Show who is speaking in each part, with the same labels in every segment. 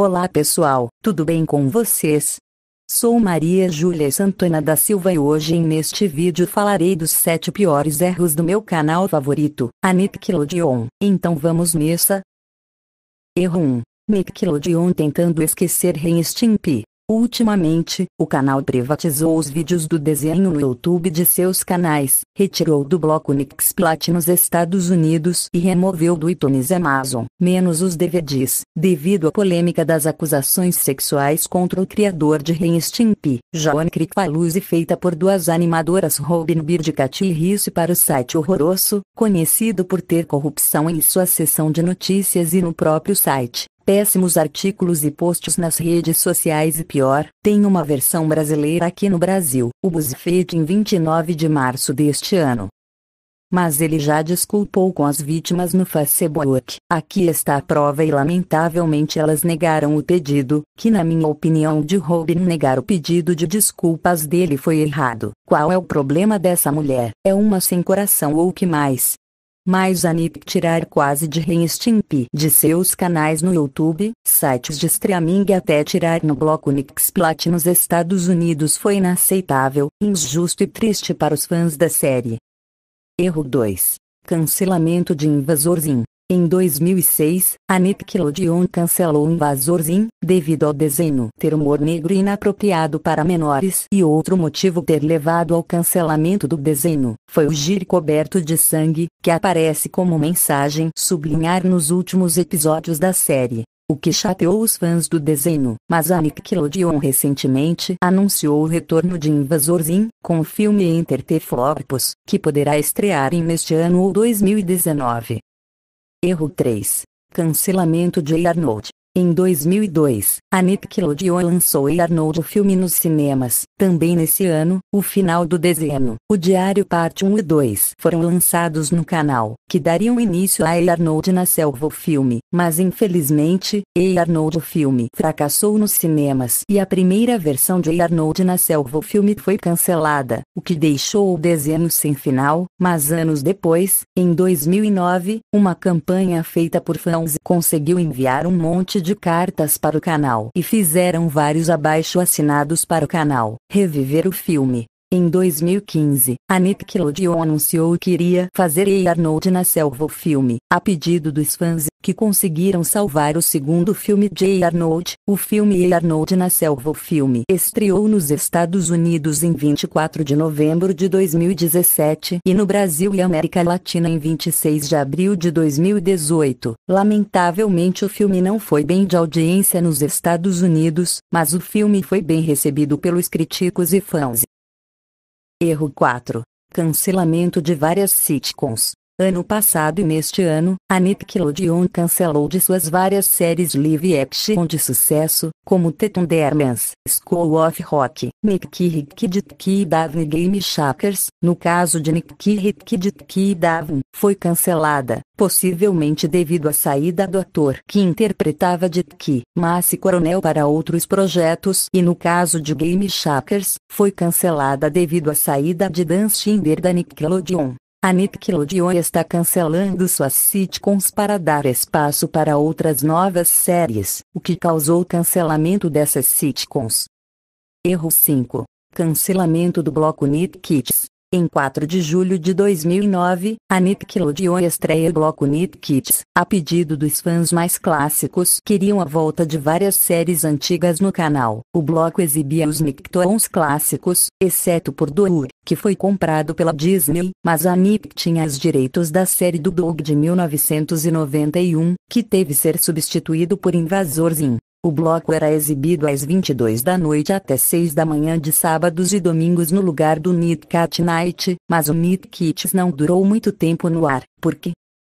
Speaker 1: Olá pessoal, tudo bem com vocês? Sou Maria Júlia Santana da Silva e hoje neste vídeo falarei dos 7 piores erros do meu canal favorito, a Nickelodeon, então vamos nessa? Erro 1. Nickelodeon tentando esquecer Ren Stimpy. Ultimamente, o canal privatizou os vídeos do desenho no YouTube de seus canais, retirou do bloco Nixplat nos Estados Unidos e removeu do iTunes Amazon, menos os DVDs, devido à polêmica das acusações sexuais contra o criador de Ren Stimpy, Joan Cricfalusi feita por duas animadoras Robin Bird e Katie Risse para o site Horroroso, conhecido por ter corrupção em sua seção de notícias e no próprio site péssimos artigos e posts nas redes sociais e pior, tem uma versão brasileira aqui no Brasil, o Buzzfeed em 29 de março deste ano. Mas ele já desculpou com as vítimas no Facebook. Aqui está a prova e lamentavelmente elas negaram o pedido, que na minha opinião de Robin negar o pedido de desculpas dele foi errado. Qual é o problema dessa mulher? É uma sem coração ou o que mais? mas a NIP tirar quase de reinstimp de seus canais no YouTube, sites de streaming e até tirar no bloco Nixplat nos Estados Unidos foi inaceitável, injusto e triste para os fãs da série. Erro 2. Cancelamento de Invasorzinho. Em 2006, a Nickelodeon cancelou Invasorzin, devido ao desenho ter humor negro inapropriado para menores e outro motivo ter levado ao cancelamento do desenho foi o giro coberto de sangue, que aparece como mensagem sublinhar nos últimos episódios da série. O que chateou os fãs do desenho, mas a Nickelodeon recentemente anunciou o retorno de Invasorzin, com o filme Enter the Flopos, que poderá estrear em neste ano ou 2019. Erro 3. Cancelamento de Arnold. Em 2002, a Nickelodeon lançou e Arnold o filme nos cinemas. Também nesse ano, o final do desenho, o Diário Parte 1 e 2 foram lançados no canal, que dariam início a E Arnold na Selva o filme, mas infelizmente, E Arnold o filme fracassou nos cinemas e a primeira versão de E Arnold na Selva o filme foi cancelada, o que deixou o desenho sem final, mas anos depois, em 2009, uma campanha feita por fãs conseguiu enviar um monte de de cartas para o canal e fizeram vários abaixo assinados para o canal. Reviver o filme. Em 2015, a Nickelodeon anunciou que iria fazer Hey Arnold na selva o filme, a pedido dos fãs, que conseguiram salvar o segundo filme de Hey Arnold. O filme Hey Arnold na selva o filme estreou nos Estados Unidos em 24 de novembro de 2017 e no Brasil e América Latina em 26 de abril de 2018. Lamentavelmente o filme não foi bem de audiência nos Estados Unidos, mas o filme foi bem recebido pelos críticos e fãs. Erro 4. Cancelamento de várias sitcoms. Ano passado e neste ano, a Nickelodeon cancelou de suas várias séries live action de sucesso, como Teton Dermans, School of Rock, Nick Rick Dick e Davin Game Shakers, no caso de Nicky Ricky Dick e Davin, foi cancelada, possivelmente devido à saída do ator que interpretava Dick, Massi Coronel para outros projetos e no caso de Game Shakers, foi cancelada devido à saída de Dan Schinder da Nickelodeon. A Nickelodeon está cancelando suas sitcoms para dar espaço para outras novas séries, o que causou o cancelamento dessas sitcoms. Erro 5. Cancelamento do bloco Nick Kids. Em 4 de julho de 2009, a Nickelodeon estreia o bloco Nick Kids, a pedido dos fãs mais clássicos queriam a volta de várias séries antigas no canal. O bloco exibia os Nicktoons clássicos, exceto por Doug, que foi comprado pela Disney, mas a Nick tinha os direitos da série do Doug de 1991, que teve ser substituído por Invasor o bloco era exibido às 22 da noite até 6 da manhã de sábados e domingos no lugar do Night Cat Night, mas o Night Kits não durou muito tempo no ar, porque,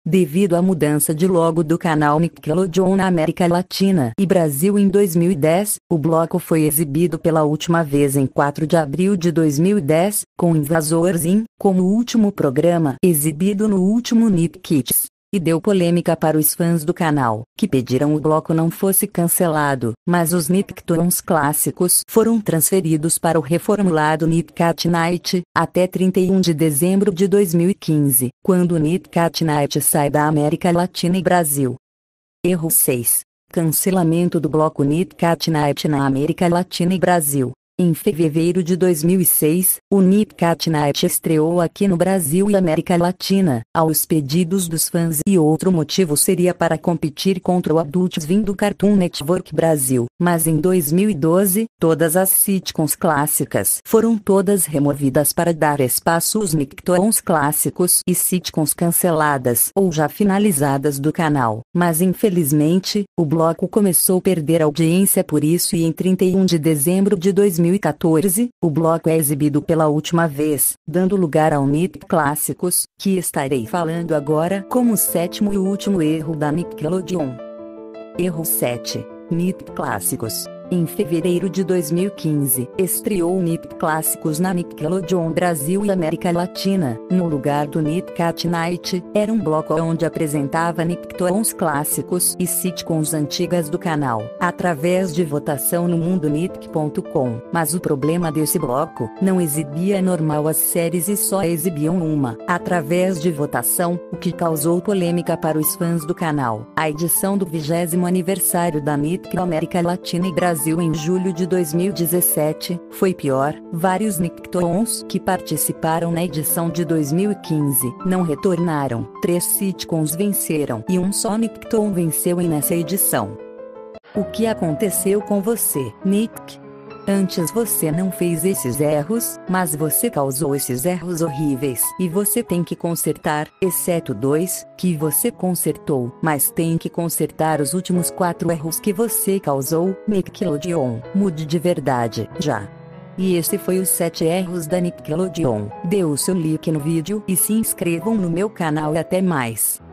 Speaker 1: devido à mudança de logo do canal Nickelodeon na América Latina e Brasil em 2010, o bloco foi exibido pela última vez em 4 de abril de 2010, com Invasors In, como último programa exibido no último Nick Kids e deu polêmica para os fãs do canal, que pediram o bloco não fosse cancelado, mas os Nicktoons clássicos foram transferidos para o reformulado Nitcat Night, até 31 de dezembro de 2015, quando o Nitcat Night sai da América Latina e Brasil. Erro 6. Cancelamento do bloco Nitcat Night na América Latina e Brasil. Em fevereiro de 2006, o Nipcat Night estreou aqui no Brasil e América Latina, aos pedidos dos fãs e outro motivo seria para competir contra o Adult Swim do Cartoon Network Brasil, mas em 2012, todas as sitcoms clássicas foram todas removidas para dar espaço aos Nicktoons clássicos e sitcoms canceladas ou já finalizadas do canal, mas infelizmente, o bloco começou a perder audiência por isso e em 31 de dezembro de 2012 2014, o bloco é exibido pela última vez, dando lugar ao Nip Clássicos, que estarei falando agora como o sétimo e último erro da Nickelodeon. Erro 7. Nip Clássicos. Em fevereiro de 2015, estreou Nip Clássicos na Nickelodeon Brasil e América Latina. No lugar do Nip Cat Night, era um bloco onde apresentava Nicktoons clássicos e sitcoms antigas do canal, através de votação no mundonick.com. Mas o problema desse bloco, não exibia normal as séries e só exibiam uma, através de votação, o que causou polêmica para os fãs do canal. A edição do 20 aniversário da Nick América Latina e Brasil Brasil em julho de 2017, foi pior. Vários Nicktoons que participaram na edição de 2015 não retornaram. Três sitcoms venceram e um só Nicktoon venceu em nessa edição. O que aconteceu com você, Nick? Antes você não fez esses erros, mas você causou esses erros horríveis e você tem que consertar, exceto dois, que você consertou, mas tem que consertar os últimos quatro erros que você causou, Nickelodeon. Mude de verdade, já. E esse foi os 7 erros da Nickelodeon. Dê o seu like no vídeo e se inscrevam no meu canal e até mais.